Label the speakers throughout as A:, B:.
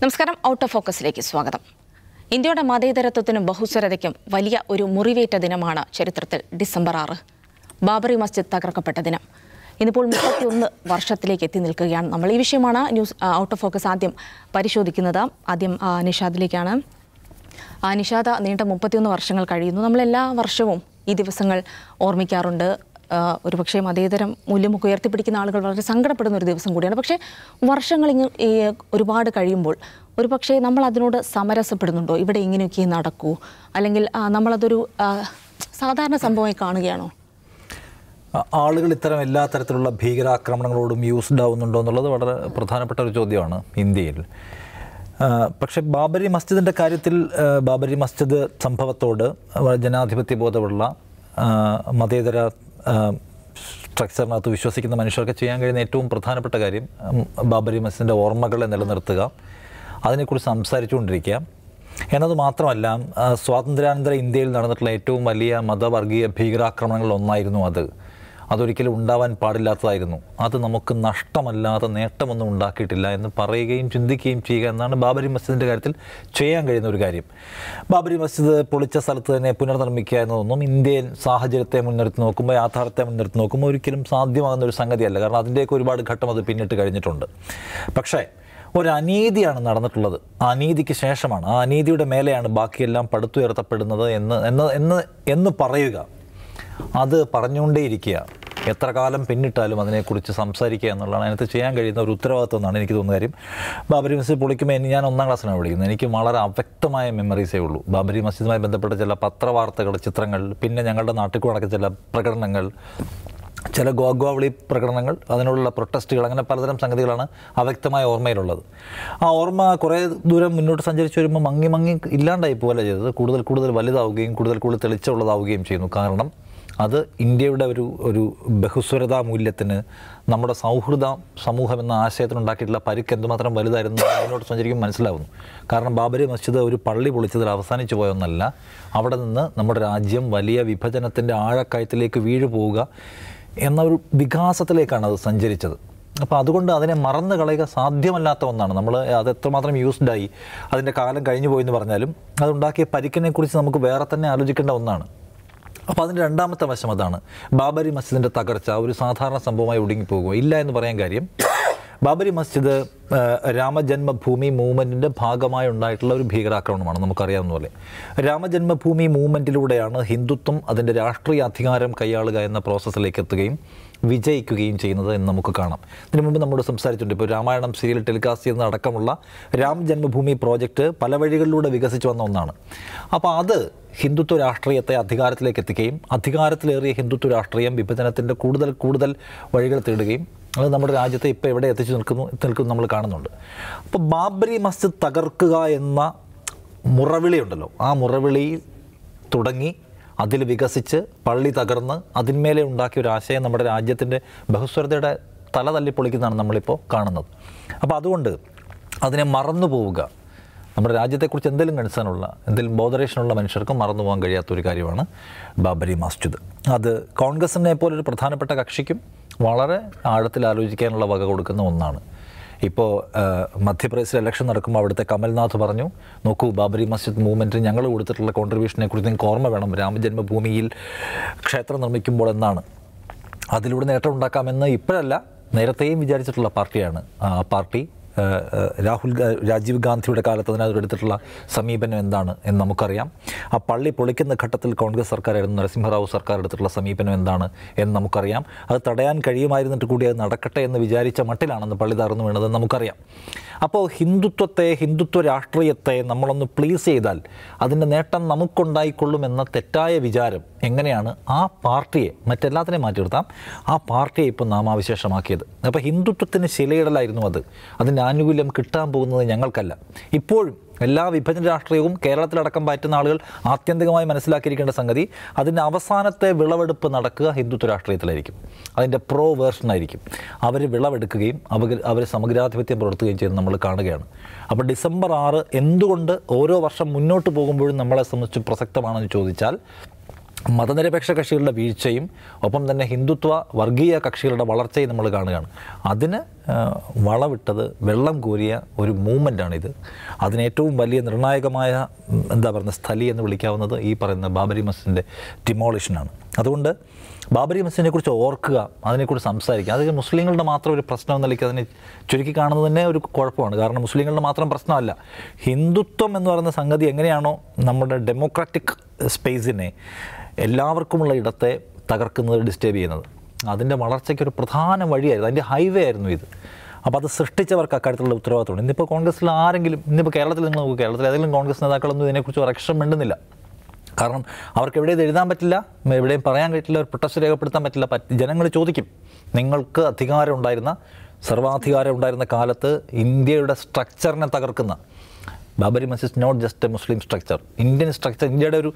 A: നമസ്കാരം out of ഫോക്കസിലേക്ക് സ്വാഗതം ഇന്ത്യയുടെ മതേതരത്വത്തിനും ബഹുസ്വരതയ്ക്കും വലിയ ഒരു മുറിവേറ്റ ദിനമാണ് ചരിത്രത്തിൽ ഡിസംബർ ആറ് ബാബറി മസ്ജിദ് തകർക്കപ്പെട്ട ദിനം ഇന്നിപ്പോൾ മുപ്പത്തിയൊന്ന് വർഷത്തിലേക്ക് എത്തി നിൽക്കുകയാണ് നമ്മൾ ഈ വിഷയമാണ് ന്യൂസ് ഔട്ട് ഓഫ് ഫോക്കസ് ആദ്യം പരിശോധിക്കുന്നത് ആദ്യം നിഷാദിലേക്കാണ് നിഷാദ നീണ്ട മുപ്പത്തിയൊന്ന് വർഷങ്ങൾ കഴിയുന്നു എല്ലാ വർഷവും ഈ ദിവസങ്ങൾ ഓർമ്മിക്കാറുണ്ട് ഒരു പക്ഷേ മതേതരം മൂല്യമൊക്കെ ഉയർത്തിപ്പിടിക്കുന്ന ആളുകൾ വളരെ സങ്കടപ്പെടുന്ന ഒരു ദിവസം കൂടിയാണ് പക്ഷേ വർഷങ്ങൾ ഇങ്ങ് ഒരുപാട് കഴിയുമ്പോൾ ഒരു പക്ഷേ നമ്മൾ അതിനോട് സമരസപ്പെടുന്നുണ്ടോ ഇവിടെ ഇങ്ങനെയൊക്കെ നടക്കൂ അല്ലെങ്കിൽ നമ്മളതൊരു സാധാരണ സംഭവമായി കാണുകയാണോ
B: ആളുകൾ ഇത്തരം എല്ലാ തരത്തിലുള്ള ഭീകരാക്രമണങ്ങളോടും യൂസ്ഡ് ആവുന്നുണ്ടോ എന്നുള്ളത് വളരെ പ്രധാനപ്പെട്ട ഒരു ചോദ്യമാണ് ഇന്ത്യയിൽ പക്ഷേ ബാബരി മസ്ജിദിൻ്റെ കാര്യത്തിൽ ബാബരി മസ്ജിദ് സംഭവത്തോട് ജനാധിപത്യ ബോധമുള്ള മതേതര സ്ട്രക്ചറിനകത്ത് വിശ്വസിക്കുന്ന മനുഷ്യർക്ക് ചെയ്യാൻ കഴിയുന്ന ഏറ്റവും പ്രധാനപ്പെട്ട കാര്യം ബാബരി മസ്ജിദിൻ്റെ ഓർമ്മകളെ നിലനിർത്തുക അതിനെക്കുറിച്ച് സംസാരിച്ചുകൊണ്ടിരിക്കുക എന്നത് മാത്രമല്ല സ്വാതന്ത്ര്യാനന്തര ഇന്ത്യയിൽ നടന്നിട്ടുള്ള ഏറ്റവും വലിയ മതവർഗീയ ഭീകരാക്രമണങ്ങളിൽ ഒന്നായിരുന്നു അത് അതൊരിക്കലും ഉണ്ടാവാൻ പാടില്ലാത്തതായിരുന്നു അത് നമുക്ക് നഷ്ടമല്ലാതെ നേട്ടമൊന്നും ഉണ്ടാക്കിയിട്ടില്ല എന്ന് പറയുകയും ചിന്തിക്കുകയും ചെയ്യുക എന്നാണ് ബാബരി മസ്ജിദിൻ്റെ കാര്യത്തിൽ ചെയ്യാൻ കഴിയുന്ന ഒരു കാര്യം ബാബരി മസ്ജിദ് പൊളിച്ച സ്ഥലത്ത് തന്നെ പുനർനിർമ്മിക്കുക എന്നതൊന്നും ഇന്ത്യൻ സാഹചര്യത്തെ മുൻനിർത്തി നോക്കുമ്പോൾ യാഥാർത്ഥ്യത്തെ മുൻനിർത്തി നോക്കുമ്പോൾ ഒരിക്കലും സാധ്യമാകുന്ന ഒരു സംഗതിയല്ല കാരണം അതിൻ്റെയൊക്കെ ഒരുപാട് ഘട്ടം അത് പിന്നിട്ട് കഴിഞ്ഞിട്ടുണ്ട് പക്ഷേ ഒരു അനീതിയാണ് നടന്നിട്ടുള്ളത് അനീതിക്ക് ശേഷമാണ് ആ അനീതിയുടെ മേലെയാണ് ബാക്കിയെല്ലാം പടുത്തുയർത്തപ്പെടുന്നത് എന്ന് എന്ന് എന്ന് പറയുക അത് പറഞ്ഞുകൊണ്ടേയിരിക്കുക എത്ര കാലം പിന്നിട്ടാലും അതിനെക്കുറിച്ച് സംസാരിക്കുക എന്നുള്ളതാണ് അതിനകത്ത് ചെയ്യാൻ കഴിയുന്ന ഒരു ഉത്തരവാദിത്വം എന്നാണ് എനിക്ക് തോന്നുന്ന കാര്യം ബാബരി മസ്ജിദ് പൊളിക്കുമ്പോൾ ഞാൻ ഒന്നാം ക്ലാസ്സിലാണ് വിളിക്കുന്നത് എനിക്ക് വളരെ അവ്യക്തമായ മെമ്മറീസേ ഉള്ളൂ ബാബരി മസ്ജിദുമായി ബന്ധപ്പെട്ട ചില പത്രവാർത്തകൾ ചിത്രങ്ങൾ പിന്നെ ഞങ്ങളുടെ നാട്ടിൽ നടക്കുന്ന ചില പ്രകടനങ്ങൾ ചില ഗോഗോവളി പ്രകടനങ്ങൾ അതിനുള്ള പ്രൊട്ടസ്റ്റുകൾ അങ്ങനെ പലതരം സംഗതികളാണ് അവ്യക്തമായ ഓർമ്മയിലുള്ളത് ആ ഓർമ്മ കുറേ ദൂരം മുന്നോട്ട് സഞ്ചരിച്ച് വരുമ്പോൾ മങ്ങി മങ്ങി ഇല്ലാണ്ടായി പോലെ ചെയ്തത് കൂടുതൽ കൂടുതൽ വലുതാവുകയും കൂടുതൽ കൂടുതൽ തെളിച്ചുള്ളതാവുകയും ചെയ്യുന്നു കാരണം അത് ഇന്ത്യയുടെ ഒരു ഒരു ബഹുസ്വരതാ മൂല്യത്തിന് നമ്മുടെ സൗഹൃദ സമൂഹം എന്ന ആശയത്തിനുണ്ടാക്കിയിട്ടുള്ള പരുക്ക് എന്തുമാത്രം വലുതായിരുന്നു അതിനോട് സഞ്ചരിക്കും മനസ്സിലാവുന്നു കാരണം ബാബരി മസ്ജിദ് ഒരു പള്ളി പൊളിച്ചതിൽ അവസാനിച്ചു പോയൊന്നല്ല അവിടെ നിന്ന് നമ്മുടെ രാജ്യം വലിയ വിഭജനത്തിൻ്റെ ആഴക്കയത്തിലേക്ക് വീഴു പോവുക എന്ന ഒരു വികാസത്തിലേക്കാണ് അത് സഞ്ചരിച്ചത് അപ്പോൾ അതുകൊണ്ട് അതിനെ മറന്നു കളയുക സാധ്യമല്ലാത്ത ഒന്നാണ് നമ്മൾ അത് എത്രമാത്രം യൂസ്ഡായി അതിൻ്റെ കാലം കഴിഞ്ഞു പോയെന്ന് പറഞ്ഞാലും അതുണ്ടാക്കിയ പരിക്കിനെക്കുറിച്ച് നമുക്ക് വേറെ തന്നെ ആലോചിക്കേണ്ട ഒന്നാണ് അപ്പോൾ അതിൻ്റെ രണ്ടാമത്തെ വശം അതാണ് ബാബരി മസ്ജിദിൻ്റെ തകർച്ച ഒരു സാധാരണ സംഭവമായി ഒടുങ്ങിപ്പോകുക ഇല്ല എന്ന് പറയാൻ കാര്യം ബാബരി മസ്ജിദ് രാമജന്മഭൂമി മൂവ്മെൻറ്റിൻ്റെ ഭാഗമായി ഉണ്ടായിട്ടുള്ള ഒരു ഭീകരാക്രമണമാണ് നമുക്കറിയാവുന്ന പോലെ രാമജന്മഭൂമി മൂവ്മെൻറ്റിലൂടെയാണ് ഹിന്ദുത്വം അതിൻ്റെ രാഷ്ട്രീയ അധികാരം കൈയാളുക എന്ന പ്രോസസ്സിലേക്ക് എത്തുകയും വിജയിക്കുകയും ചെയ്യുന്നത് എന്ന് നമുക്ക് കാണാം ഇതിനു മുമ്പ് നമ്മൾ സംസാരിച്ചിട്ടുണ്ട് ഇപ്പോൾ രാമായണം സീരിയൽ ടെലികാസ്റ്റ് ചെയ്യുന്ന അടക്കമുള്ള രാമജന്മഭൂമി പ്രോജക്റ്റ് പല വഴികളിലൂടെ വികസിച്ചു വന്ന ഒന്നാണ് അപ്പോൾ അത് ഹിന്ദുത്വ രാഷ്ട്രീയത്തെ അധികാരത്തിലേക്ക് എത്തിക്കുകയും അധികാരത്തിലേറിയ ഹിന്ദുത്വ രാഷ്ട്രീയം വിഭജനത്തിൻ്റെ കൂടുതൽ കൂടുതൽ വഴികൾ തേടുകയും അത് നമ്മുടെ രാജ്യത്തെ ഇപ്പോൾ എവിടെ എത്തിച്ചു നിൽക്കുന്നു നിൽക്കുന്നു നമ്മൾ കാണുന്നുണ്ട് അപ്പോൾ ബാബരി മസ്ജിദ് തകർക്കുക എന്ന മുറവിളിയുണ്ടല്ലോ ആ മുറവിളിയിൽ തുടങ്ങി അതിൽ വികസിച്ച് പള്ളി തകർന്ന് അതിന്മേലെ ഉണ്ടാക്കിയ ഒരു ആശയം നമ്മുടെ രാജ്യത്തിൻ്റെ ബഹുസ്വരതയുടെ തല തല്ലിപ്പൊളിക്കുന്നതാണ് നമ്മളിപ്പോൾ കാണുന്നത് അപ്പോൾ അതുകൊണ്ട് അതിനെ മറന്നു പോവുക നമ്മുടെ രാജ്യത്തെക്കുറിച്ച് എന്തെങ്കിലും കൺസേണുള്ള എന്തെങ്കിലും ബോധരേഷനുള്ള മനുഷ്യർക്ക് മറന്നു പോകാൻ കഴിയാത്തൊരു കാര്യമാണ് ബാബരി മസ്ജിദ് അത് കോൺഗ്രസിനെ പോലൊരു പ്രധാനപ്പെട്ട കക്ഷിക്കും വളരെ ആഴത്തിൽ ആലോചിക്കാനുള്ള വക കൊടുക്കുന്ന ഒന്നാണ് ഇപ്പോൾ മധ്യപ്രദേശിൽ ഇലക്ഷൻ നടക്കുമ്പോൾ അവിടുത്തെ കമൽനാഥ് പറഞ്ഞു നോക്കൂ ബാബരി മസ്ജിദ് മൂവ്മെൻറ്റിന് ഞങ്ങൾ കൊടുത്തിട്ടുള്ള കോൺട്രിബ്യൂഷനെ കുറിച്ച് നിങ്ങൾക്ക് ഓർമ്മ വേണം രാമജന്മഭൂമിയിൽ ക്ഷേത്രം നിർമ്മിക്കുമ്പോൾ എന്നാണ് അതിലൂടെ നേട്ടം ഉണ്ടാക്കാമെന്ന് ഇപ്പോഴല്ല നേരത്തെയും വിചാരിച്ചിട്ടുള്ള പാർട്ടിയാണ് ആ പാർട്ടി രാഹുൽ രാജീവ് ഗാന്ധിയുടെ കാലത്ത് അതിനകത്തെടുത്തിട്ടുള്ള സമീപനം എന്താണ് എന്ന് നമുക്കറിയാം ആ പള്ളി പൊളിക്കുന്ന ഘട്ടത്തിൽ കോൺഗ്രസ് സർക്കാരായിരുന്നു നരസിംഹറാവു സർക്കാർ എടുത്തിട്ടുള്ള സമീപനം എന്താണ് എന്ന് നമുക്കറിയാം അത് തടയാൻ കഴിയുമായിരുന്നിട്ട് കൂടി അത് നടക്കട്ടെ എന്ന് വിചാരിച്ച മട്ടിലാണെന്ന് പള്ളി തകർന്നു വീണത് നമുക്കറിയാം അപ്പോൾ ഹിന്ദുത്വത്തെ ഹിന്ദുത്വ രാഷ്ട്രീയത്തെ നമ്മളൊന്ന് പ്ലീസ് ചെയ്താൽ അതിൻ്റെ നേട്ടം നമുക്കുണ്ടായിക്കൊള്ളുമെന്ന തെറ്റായ വിചാരം എങ്ങനെയാണ് ആ പാർട്ടിയെ മറ്റെല്ലാത്തിനെയും മാറ്റി നിർത്താം ആ പാർട്ടിയെ ഇപ്പം നാമാവിശേഷമാക്കിയത് അപ്പോൾ ഹിന്ദുത്വത്തിന് ശിലയിടലായിരുന്നു അത് അതിൻ്റെ ആനുകൂല്യം കിട്ടാൻ പോകുന്നത് ഞങ്ങൾക്കല്ല ഇപ്പോഴും എല്ലാ വിഭജന രാഷ്ട്രീയവും കേരളത്തിലടക്കം പറ്റുന്ന ആളുകൾ ആത്യന്തികമായി മനസ്സിലാക്കിയിരിക്കേണ്ട സംഗതി അതിൻ്റെ അവസാനത്തെ വിളവെടുപ്പ് നടക്കുക ഹിന്ദുത്വ രാഷ്ട്രീയത്തിലായിരിക്കും അതിൻ്റെ പ്രോ വേർഷനായിരിക്കും അവർ വിളവെടുക്കുകയും അവർ അവർ സമഗ്രാധിപത്യം പുലർത്തുകയും ചെയ്യുന്നത് നമ്മൾ കാണുകയാണ് അപ്പോൾ ഡിസംബർ ആറ് എന്തുകൊണ്ട് ഓരോ വർഷം മുന്നോട്ട് പോകുമ്പോഴും നമ്മളെ സംബന്ധിച്ച് പ്രസക്തമാണെന്ന് ചോദിച്ചാൽ മതനിരപേക്ഷ കക്ഷികളുടെ വീഴ്ചയും ഒപ്പം തന്നെ ഹിന്ദുത്വ വർഗീയ കക്ഷികളുടെ വളർച്ചയും നമ്മൾ കാണുകയാണ് അതിന് വളവിട്ടത് വെള്ളം കോരിയ ഒരു മൂവ്മെൻറ്റാണിത് അതിന് ഏറ്റവും വലിയ നിർണായകമായ എന്താ പറയുന്ന സ്ഥലി എന്ന് വിളിക്കാവുന്നത് ഈ പറയുന്ന ബാബരി മസ്ജിൻ്റെ ഡിമോളിഷനാണ് അതുകൊണ്ട് ബാബരി മസ്ജിനെ കുറിച്ച് ഓർക്കുക അതിനെക്കുറിച്ച് സംസാരിക്കുക അത് മുസ്ലിങ്ങളുടെ മാത്രം ഒരു പ്രശ്നം എന്ന അതിനെ ചുരുക്കി കാണുന്നത് തന്നെ ഒരു കുഴപ്പമാണ് കാരണം മുസ്ലിങ്ങളുടെ മാത്രം പ്രശ്നമല്ല ഹിന്ദുത്വം എന്ന് പറയുന്ന സംഗതി എങ്ങനെയാണോ നമ്മുടെ ഡെമോക്രാറ്റിക് സ്പേസിനെ എല്ലാവർക്കുമുള്ള ഇടത്തെ തകർക്കുന്നത് ഡിസ്റ്റേബ് ചെയ്യുന്നത് അതിൻ്റെ വളർച്ചയ്ക്കൊരു പ്രധാന വഴിയായിരുന്നു അതിൻ്റെ ഹൈവേ ആയിരുന്നു ഇത് അപ്പോൾ അത് സൃഷ്ടിച്ചവർക്ക് അക്കാര്യത്തിലുള്ള ഉത്തരവാദിത്തമാണ് ഇന്നിപ്പോൾ കോൺഗ്രസ്സിൽ ആരെങ്കിലും ഇന്നിപ്പോൾ കേരളത്തിൽ നിങ്ങൾ നോക്കുക കേരളത്തിൽ ഏതെങ്കിലും കോൺഗ്രസ് നേതാക്കളൊന്നും ഇതിനെക്കുറിച്ച് ഒരക്ഷം മിണ്ടുന്നില്ല കാരണം അവർക്ക് എവിടെയും എഴുതാൻ പറ്റില്ല എവിടെയും പറയാൻ പറ്റില്ല ഒരു പ്രൊട്ടസ്റ്റ് രേഖപ്പെടുത്താൻ പറ്റില്ല ജനങ്ങൾ ചോദിക്കും നിങ്ങൾക്ക് അധികാരം ഉണ്ടായിരുന്ന സർവാധികാരം ഉണ്ടായിരുന്ന കാലത്ത് ഇന്ത്യയുടെ സ്ട്രക്ചറിനെ തകർക്കുന്ന Babri Masjid not just a Muslim structure Indian structure ഇന്ത്യയുടെ ഒരു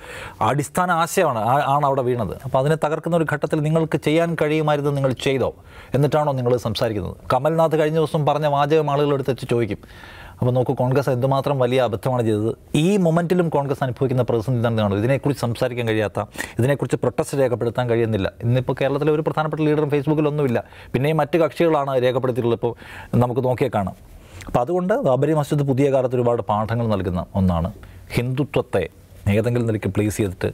B: അടിസ്ഥാന ആശയമാണ് ആണ് അവിടെ വീണത് അപ്പോൾ അതിനെ തകർക്കുന്ന ഒരു ഘട്ടത്തിൽ നിങ്ങൾക്ക് ചെയ്യാൻ കഴിയുമായിരുന്നു നിങ്ങൾ ചെയ്തോ എന്നിട്ടാണോ നിങ്ങൾ സംസാരിക്കുന്നത് കമൽനാഥ് കഴിഞ്ഞ ദിവസം പറഞ്ഞ വാചകം ആളുകളെടുത്ത് വെച്ച് ചോദിക്കും അപ്പോൾ നോക്കൂ കോൺഗ്രസ് എന്തുമാത്രം വലിയ അബദ്ധമാണ് ചെയ്തത് ഈ മൊമെൻറ്റിലും കോൺഗ്രസ് അനുഭവിക്കുന്ന പ്രതിസന്ധി തന്നെയാണ് ഇതിനെക്കുറിച്ച് സംസാരിക്കാൻ കഴിയാത്ത ഇതിനെക്കുറിച്ച് പ്രൊട്ടസ്റ്റ് രേഖപ്പെടുത്താൻ കഴിയുന്നില്ല ഇന്നിപ്പോൾ കേരളത്തിലെ ഒരു പ്രധാനപ്പെട്ട ലീഡറും ഫേസ്ബുക്കിലൊന്നുമില്ല പിന്നെയും മറ്റ് കക്ഷികളാണ് രേഖപ്പെടുത്തിയിട്ടുള്ളത് ഇപ്പോൾ നമുക്ക് നോക്കിയേ അപ്പോൾ അതുകൊണ്ട് ബാബരി മസ്ജിദ് പുതിയ കാലത്ത് ഒരുപാട് പാഠങ്ങൾ നൽകുന്ന ഒന്നാണ് ഹിന്ദുത്വത്തെ ഏതെങ്കിലും നിലയ്ക്ക് പ്ലേസ് ചെയ്തിട്ട്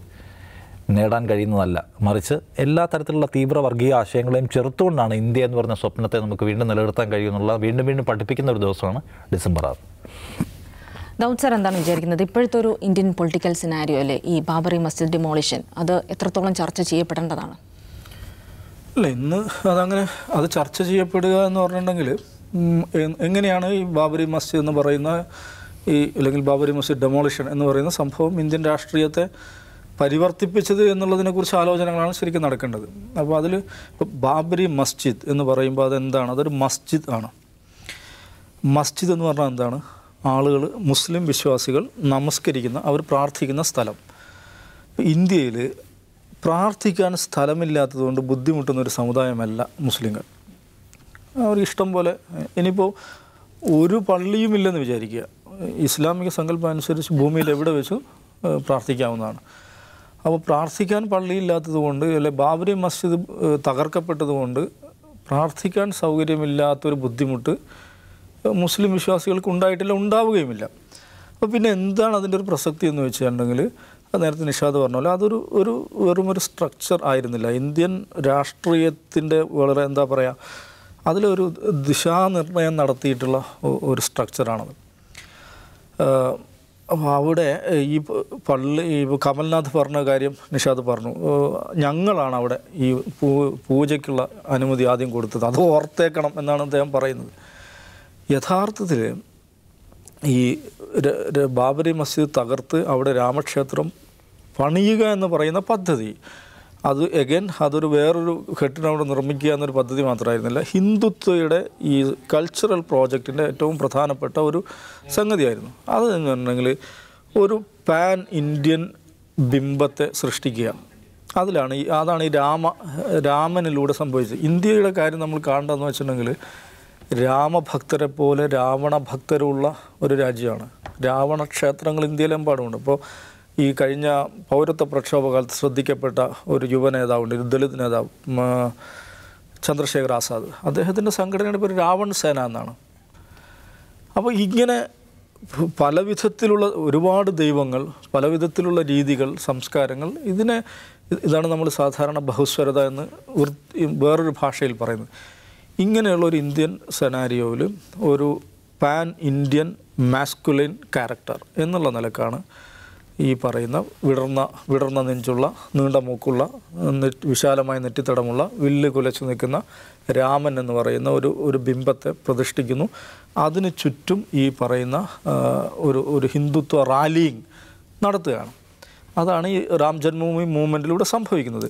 B: നേടാൻ കഴിയുന്നതല്ല മറിച്ച് എല്ലാ തരത്തിലുള്ള തീവ്ര വർഗീയ ആശയങ്ങളെയും ചെറുത്തുകൊണ്ടാണ് ഇന്ത്യ എന്ന് പറഞ്ഞ സ്വപ്നത്തെ നമുക്ക് വീണ്ടും നിലനിർത്താൻ കഴിയുമെന്നുള്ള വീണ്ടും വീണ്ടും പഠിപ്പിക്കുന്ന ഒരു ദിവസമാണ് ഡിസംബർ ആറ്
A: ദൗത് സാർ എന്താണ് വിചാരിക്കുന്നത് ഇപ്പോഴത്തെ ഒരു ഇന്ത്യൻ പൊളിറ്റിക്കൽ സിനാരിയോ അല്ലേ ഈ ബാബറി മസ്ജിദ് ഡിമോളിഷൻ അത് എത്രത്തോളം ചർച്ച ചെയ്യപ്പെടേണ്ടതാണ്
C: അല്ല ഇന്ന് അതങ്ങനെ അത് ചർച്ച ചെയ്യപ്പെടുക എന്ന് പറഞ്ഞിട്ടുണ്ടെങ്കിൽ എങ്ങനെയാണ് ഈ ബാബരി മസ്ജിദ് എന്ന് പറയുന്ന ഈ അല്ലെങ്കിൽ ബാബരി മസ്ജിദ് ഡെമോളിഷൻ എന്ന് പറയുന്ന സംഭവം ഇന്ത്യൻ രാഷ്ട്രീയത്തെ പരിവർത്തിപ്പിച്ചത് എന്നുള്ളതിനെക്കുറിച്ച് ആലോചനകളാണ് ശരിക്കും നടക്കേണ്ടത് അപ്പോൾ അതിൽ ഇപ്പോൾ ബാബരി മസ്ജിദ് എന്ന് പറയുമ്പോൾ അതെന്താണ് അതൊരു മസ്ജിദ് ആണ് മസ്ജിദ് എന്ന് പറഞ്ഞാൽ എന്താണ് ആളുകൾ മുസ്ലിം വിശ്വാസികൾ നമസ്കരിക്കുന്ന അവർ പ്രാർത്ഥിക്കുന്ന സ്ഥലം ഇന്ത്യയിൽ പ്രാർത്ഥിക്കാൻ സ്ഥലമില്ലാത്തതുകൊണ്ട് ബുദ്ധിമുട്ടുന്ന ഒരു സമുദായമല്ല മുസ്ലിങ്ങൾ ഒരു ഇഷ്ടം പോലെ ഇനിയിപ്പോൾ ഒരു പള്ളിയുമില്ലെന്ന് വിചാരിക്കുക ഇസ്ലാമിക സങ്കല്പം അനുസരിച്ച് ഭൂമിയിൽ എവിടെ വെച്ച് പ്രാർത്ഥിക്കാവുന്നതാണ് അപ്പോൾ പ്രാർത്ഥിക്കാൻ പള്ളിയില്ലാത്തത് കൊണ്ട് അല്ലെ ബാബരി മസ്ജിദ് തകർക്കപ്പെട്ടത് കൊണ്ട് പ്രാർത്ഥിക്കാൻ സൗകര്യമില്ലാത്തൊരു ബുദ്ധിമുട്ട് മുസ്ലിം വിശ്വാസികൾക്ക് ഉണ്ടായിട്ടില്ല ഉണ്ടാവുകയുമില്ല അപ്പോൾ പിന്നെ എന്താണ് അതിൻ്റെ ഒരു പ്രസക്തി എന്ന് വെച്ചിട്ടുണ്ടെങ്കിൽ അത് നേരത്തെ നിഷാദ് പറഞ്ഞ പോലെ അതൊരു ഒരു വെറുമൊരു സ്ട്രക്ചർ ആയിരുന്നില്ല ഇന്ത്യൻ രാഷ്ട്രീയത്തിൻ്റെ വളരെ എന്താ പറയുക അതിലൊരു ദിശാനിർണയം നടത്തിയിട്ടുള്ള ഒരു സ്ട്രക്ചറാണത് അപ്പോൾ അവിടെ ഈ പള്ളി ഈ കമൽനാഥ് പറഞ്ഞ കാര്യം നിഷാദ് പറഞ്ഞു ഞങ്ങളാണ് അവിടെ ഈ പൂ പൂജയ്ക്കുള്ള അനുമതി ആദ്യം കൊടുത്തത് അത് ഓർത്തേക്കണം എന്നാണ് അദ്ദേഹം പറയുന്നത് യഥാർത്ഥത്തിൽ ഈ ബാബരി മസ്ജിദ് തകർത്ത് അവിടെ രാമക്ഷേത്രം പണിയുക എന്ന് പറയുന്ന പദ്ധതി അത് എഗൈൻ അതൊരു വേറൊരു കെട്ടിടം നിർമ്മിക്കുക എന്നൊരു പദ്ധതി മാത്രമായിരുന്നില്ല ഹിന്ദുത്വയുടെ ഈ കൾച്ചറൽ പ്രോജക്റ്റിൻ്റെ ഏറ്റവും പ്രധാനപ്പെട്ട ഒരു സംഗതിയായിരുന്നു അത് എന്ന് പറഞ്ഞിട്ടുണ്ടെങ്കിൽ ഒരു പാൻ ഇന്ത്യൻ ബിംബത്തെ സൃഷ്ടിക്കുക അതിലാണ് ഈ അതാണ് ഈ രാമ രാമനിലൂടെ സംഭവിച്ചത് ഇന്ത്യയുടെ കാര്യം നമ്മൾ കാണേണ്ടതെന്ന് വെച്ചിട്ടുണ്ടെങ്കിൽ രാമഭക്തരെ പോലെ രാവണ ഭക്തരുള്ള ഒരു രാജ്യമാണ് രാവണ ക്ഷേത്രങ്ങൾ ഇന്ത്യയിലെമ്പാടുമുണ്ട് ഇപ്പോൾ ഈ കഴിഞ്ഞ പൗരത്വ പ്രക്ഷോഭകാലത്ത് ശ്രദ്ധിക്കപ്പെട്ട ഒരു യുവ നേതാവുണ്ട് ഒരു ദളിത് നേതാവ് ചന്ദ്രശേഖർ ആസാദ് അദ്ദേഹത്തിൻ്റെ സംഘടനയുടെ പേര് രാവൺ സേന എന്നാണ് അപ്പോൾ ഇങ്ങനെ പല വിധത്തിലുള്ള ഒരുപാട് ദൈവങ്ങൾ പല വിധത്തിലുള്ള രീതികൾ സംസ്കാരങ്ങൾ ഇതിനെ ഇതാണ് നമ്മൾ സാധാരണ ബഹുസ്വരത എന്ന് വേറൊരു ഭാഷയിൽ പറയുന്നത് ഇങ്ങനെയുള്ള ഒരു ഇന്ത്യൻ സെനാരിയോയിൽ ഒരു പാൻ ഇന്ത്യൻ മാസ്കുലിൻ ക്യാരക്ടർ എന്നുള്ള നിലക്കാണ് ഈ പറയുന്ന വിടർന്ന വിടർന്ന നെഞ്ചുള്ള നീണ്ട മൂക്കുള്ള വിശാലമായ നെറ്റിത്തടമുള്ള വില്ല് കുലച്ചു നിൽക്കുന്ന രാമൻ എന്ന് പറയുന്ന ഒരു ഒരു ബിംബത്തെ പ്രതിഷ്ഠിക്കുന്നു അതിന് ചുറ്റും ഈ പറയുന്ന ഒരു ഒരു ഹിന്ദുത്വ റാലിയിങ് നടത്തുകയാണ് അതാണ് ഈ രാം ജന്മഭൂമി മൂവ്മെൻറ്റിലൂടെ സംഭവിക്കുന്നത്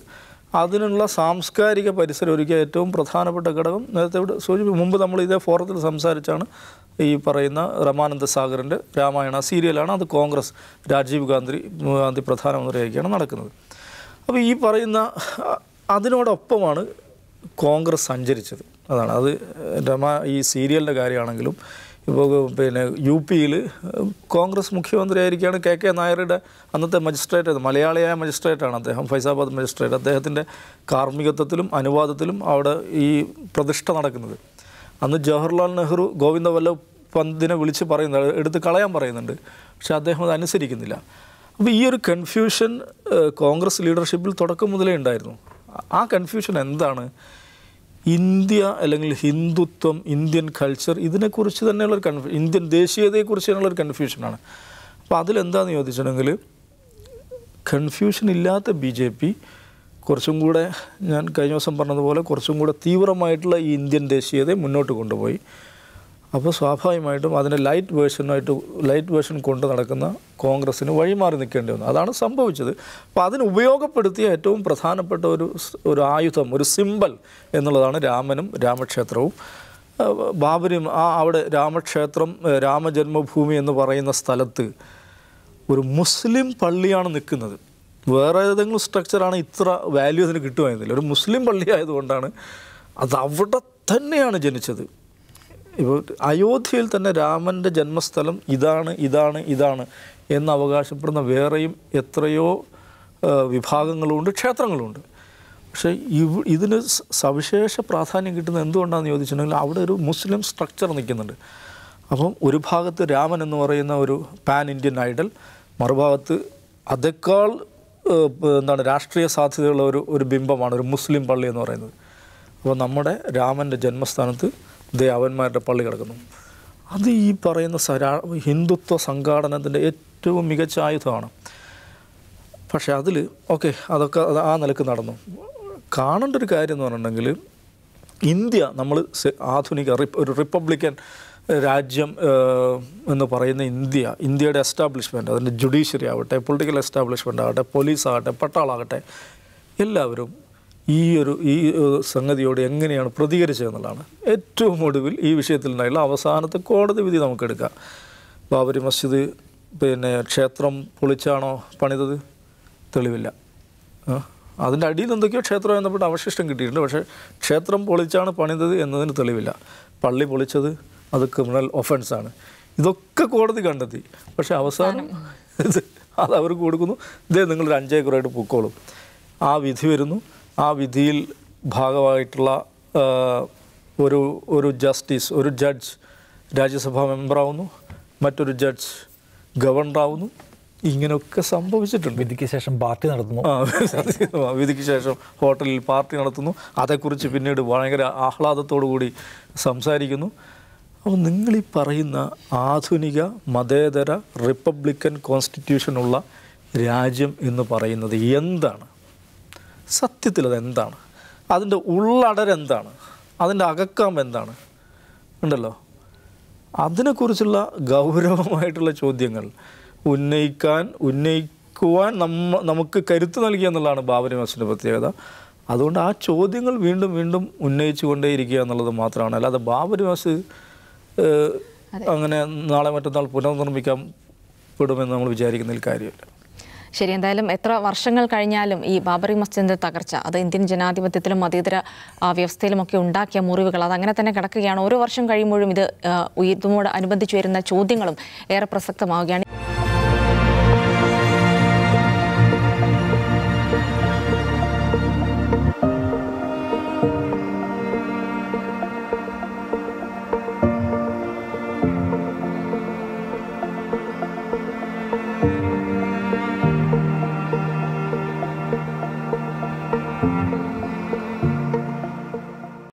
C: അതിനുള്ള സാംസ്കാരിക പരിസരം ഒരുക്കിയ ഏറ്റവും പ്രധാനപ്പെട്ട ഘടകം നേരത്തെ ഇവിടെ സൂചി മുമ്പ് നമ്മൾ ഇതേ ഫോറത്തിൽ സംസാരിച്ചാണ് ഈ പറയുന്ന രമാനന്ദ സാഗറിൻ്റെ രാമായണ സീരിയലാണ് അത് കോൺഗ്രസ് രാജീവ് ഗാന്ധി ഗാന്ധി പ്രധാനമന്ത്രിയൊക്കെയാണ് നടക്കുന്നത് അപ്പോൾ ഈ പറയുന്ന അതിനോടൊപ്പമാണ് കോൺഗ്രസ് സഞ്ചരിച്ചത് അതാണ് അത് രമ ഈ സീരിയലിൻ്റെ കാര്യമാണെങ്കിലും ഇപ്പോൾ പിന്നെ യു പിയിൽ കോൺഗ്രസ് മുഖ്യമന്ത്രി ആയിരിക്കുകയാണ് കെ കെ നായരുടെ അന്നത്തെ മജിസ്ട്രേറ്റ് മലയാളിയായ മജിസ്ട്രേറ്റാണ് അദ്ദേഹം ഫൈസാബാദ് മജിസ്ട്രേറ്റ് അദ്ദേഹത്തിൻ്റെ കാർമ്മികത്വത്തിലും അനുവാദത്തിലും അവിടെ ഈ പ്രതിഷ്ഠ നടക്കുന്നത് അന്ന് ജവഹർലാൽ നെഹ്റു ഗോവിന്ദ വല്ല പന്തിനെ വിളിച്ച് പറയുന്നുണ്ട് എടുത്ത് കളയാൻ പറയുന്നുണ്ട് പക്ഷെ അദ്ദേഹം അത് അനുസരിക്കുന്നില്ല അപ്പോൾ ഈ ഒരു കൺഫ്യൂഷൻ കോൺഗ്രസ് ലീഡർഷിപ്പിൽ തുടക്കം മുതലേ ഉണ്ടായിരുന്നു ആ കൺഫ്യൂഷൻ എന്താണ് ഇന്ത്യ അല്ലെങ്കിൽ ഹിന്ദുത്വം ഇന്ത്യൻ കൾച്ചർ ഇതിനെക്കുറിച്ച് തന്നെയുള്ളൊരു കൺഫ്യൂ ഇന്ത്യൻ ദേശീയതയെക്കുറിച്ച് തന്നെയുള്ളൊരു കൺഫ്യൂഷനാണ് അപ്പോൾ അതിലെന്താന്ന് ചോദിച്ചിട്ടുണ്ടെങ്കിൽ കൺഫ്യൂഷൻ ഇല്ലാത്ത ബി ജെ പി കുറച്ചും കൂടെ ഞാൻ കഴിഞ്ഞ ദിവസം പറഞ്ഞതുപോലെ കുറച്ചും കൂടെ തീവ്രമായിട്ടുള്ള ഈ ഇന്ത്യൻ ദേശീയതയെ മുന്നോട്ട് കൊണ്ടുപോയി അപ്പോൾ സ്വാഭാവികമായിട്ടും അതിൻ്റെ ലൈറ്റ് വേർഷനായിട്ട് ലൈറ്റ് വേർഷൻ കൊണ്ട് നടക്കുന്ന കോൺഗ്രസ്സിന് വഴിമാറി നിൽക്കേണ്ടി വന്നു അതാണ് സംഭവിച്ചത് അപ്പോൾ അതിന് ഉപയോഗപ്പെടുത്തിയ ഏറ്റവും പ്രധാനപ്പെട്ട ഒരു ഒരു ആയുധം ഒരു സിമ്പൽ എന്നുള്ളതാണ് രാമനും രാമക്ഷേത്രവും ബാബരിയും ആ അവിടെ രാമക്ഷേത്രം രാമജന്മഭൂമി എന്ന് പറയുന്ന സ്ഥലത്ത് ഒരു മുസ്ലിം പള്ളിയാണ് നിൽക്കുന്നത് വേറെ ഏതെങ്കിലും സ്ട്രക്ചറാണ് ഇത്ര വാല്യൂ അതിന് കിട്ടുമായിരുന്നില്ല ഒരു മുസ്ലിം പള്ളി ആയതുകൊണ്ടാണ് അത് അവിടെ തന്നെയാണ് ജനിച്ചത് ഇപ്പോൾ അയോധ്യയിൽ തന്നെ രാമൻ്റെ ജന്മസ്ഥലം ഇതാണ് ഇതാണ് ഇതാണ് എന്ന് അവകാശപ്പെടുന്ന വേറെയും എത്രയോ വിഭാഗങ്ങളുമുണ്ട് ക്ഷേത്രങ്ങളുമുണ്ട് പക്ഷേ ഇവ ഇതിന് സവിശേഷ പ്രാധാന്യം കിട്ടുന്നത് എന്തുകൊണ്ടാണെന്ന് ചോദിച്ചിട്ടുണ്ടെങ്കിൽ അവിടെ ഒരു മുസ്ലിം സ്ട്രക്ചർ നിൽക്കുന്നുണ്ട് അപ്പം ഒരു ഭാഗത്ത് രാമൻ എന്ന് പറയുന്ന ഒരു പാൻ ഇന്ത്യൻ ഐഡൽ മറുഭാഗത്ത് അതേക്കാൾ എന്താണ് രാഷ്ട്രീയ സാധ്യതയുള്ള ഒരു ഒരു ബിംബമാണ് ഒരു മുസ്ലിം പള്ളി എന്ന് പറയുന്നത് അപ്പോൾ നമ്മുടെ രാമൻ്റെ ജന്മസ്ഥാനത്ത് ദേവന്മാരുടെ പള്ളി കിടക്കുന്നു അത് ഈ പറയുന്ന സരാ ഹിന്ദുത്വ സംഘാടനത്തിൻ്റെ ഏറ്റവും മികച്ച ആയുധമാണ് പക്ഷേ അതിൽ ഓക്കെ അതൊക്കെ ആ നിലക്ക് നടന്നു കാണേണ്ട ഒരു കാര്യം എന്ന് പറഞ്ഞിട്ടുണ്ടെങ്കിൽ ഇന്ത്യ നമ്മൾ ആധുനിക ഒരു റിപ്പബ്ലിക്കൻ രാജ്യം എന്ന് പറയുന്ന ഇന്ത്യ ഇന്ത്യയുടെ എസ്റ്റാബ്ലിഷ്മെൻറ്റ് അതിൻ്റെ ജുഡീഷ്യറി ആവട്ടെ പൊളിറ്റിക്കൽ എസ്റ്റാബ്ലിഷ്മെൻ്റ് ആവട്ടെ പോലീസ് ആകട്ടെ പട്ടാളാകട്ടെ എല്ലാവരും ഈ ഒരു ഈ സംഗതിയോട് എങ്ങനെയാണ് പ്രതികരിച്ചതെന്നുള്ളതാണ് ഏറ്റവും ഒടുവിൽ ഈ വിഷയത്തിലുണ്ടായുള്ള അവസാനത്തെ കോടതി വിധി നമുക്കെടുക്കാം ബാബരി മസ്ജിദ് പിന്നെ ക്ഷേത്രം പൊളിച്ചാണോ പണിതത് തെളിവില്ല അതിൻ്റെ അടിയിൽ എന്തൊക്കെയോ ക്ഷേത്രം എന്നപ്പെട്ട അവശിഷ്ടം കിട്ടിയിട്ടുണ്ട് പക്ഷേ ക്ഷേത്രം പൊളിച്ചാണ് പണിതത് എന്നതിന് തെളിവില്ല പള്ളി പൊളിച്ചത് അത് ക്രിമിനൽ ഒഫൻസാണ് ഇതൊക്കെ കോടതി കണ്ടെത്തി പക്ഷേ അവസാനം അത് അവർക്ക് കൊടുക്കുന്നു ഇതേ നിങ്ങളൊരു അഞ്ചേക്കറായിട്ട് പൊക്കോളും ആ വിധി വരുന്നു ആ വിധിയിൽ ഭാഗമായിട്ടുള്ള ഒരു ഒരു ജസ്റ്റിസ് ഒരു ജഡ്ജ് രാജ്യസഭാ മെമ്പറാവുന്നു മറ്റൊരു ജഡ്ജ് ഗവർണറാവുന്നു ഇങ്ങനെയൊക്കെ സംഭവിച്ചിട്ടുണ്ട് വിധിക്ക് ശേഷം പാർട്ടി നടത്തുന്നു വിധിക്ക് ശേഷം ഹോട്ടലിൽ പാർട്ടി നടത്തുന്നു അതേക്കുറിച്ച് പിന്നീട് ഭയങ്കര ആഹ്ലാദത്തോടു കൂടി സംസാരിക്കുന്നു അപ്പോൾ നിങ്ങൾ ഈ പറയുന്ന ആധുനിക മതേതര റിപ്പബ്ലിക്കൻ കോൺസ്റ്റിറ്റ്യൂഷനുള്ള രാജ്യം എന്ന് പറയുന്നത് എന്താണ് സത്യത്തിൽ അതെന്താണ് അതിൻ്റെ ഉള്ളടരെന്താണ് അതിൻ്റെ അകക്കാം എന്താണ് ഉണ്ടല്ലോ അതിനെക്കുറിച്ചുള്ള ഗൗരവമായിട്ടുള്ള ചോദ്യങ്ങൾ ഉന്നയിക്കാൻ ഉന്നയിക്കുവാൻ നമ്മ നമുക്ക് കരുത്ത് നൽകിയ എന്നുള്ളതാണ് ബാബരി പ്രത്യേകത അതുകൊണ്ട് ആ ചോദ്യങ്ങൾ വീണ്ടും വീണ്ടും ഉന്നയിച്ചു കൊണ്ടേയിരിക്കുക എന്നുള്ളത് മാത്രമാണ് അല്ലാതെ ബാബരി മസ്ജിദ് അങ്ങനെ നാളെ മറ്റന്നാൾ പുനർനിർമ്മിക്കാൻ പെടുമെന്ന് നമ്മൾ വിചാരിക്കുന്നതിൽ കാര്യമില്ല
A: ശരി എന്തായാലും എത്ര വർഷങ്ങൾ കഴിഞ്ഞാലും ഈ ബാബറി മസ്ജിദിന്റെ തകർച്ച അത് ഇന്ത്യൻ ജനാധിപത്യത്തിലും മതേതര ഒക്കെ ഉണ്ടാക്കിയ മുറിവുകൾ അങ്ങനെ തന്നെ കിടക്കുകയാണ് ഓരോ വർഷം കഴിയുമ്പോഴും ഇത് ഇതുമോട് അനുബന്ധിച്ച് വരുന്ന ചോദ്യങ്ങളും ഏറെ പ്രസക്തമാവുകയാണ്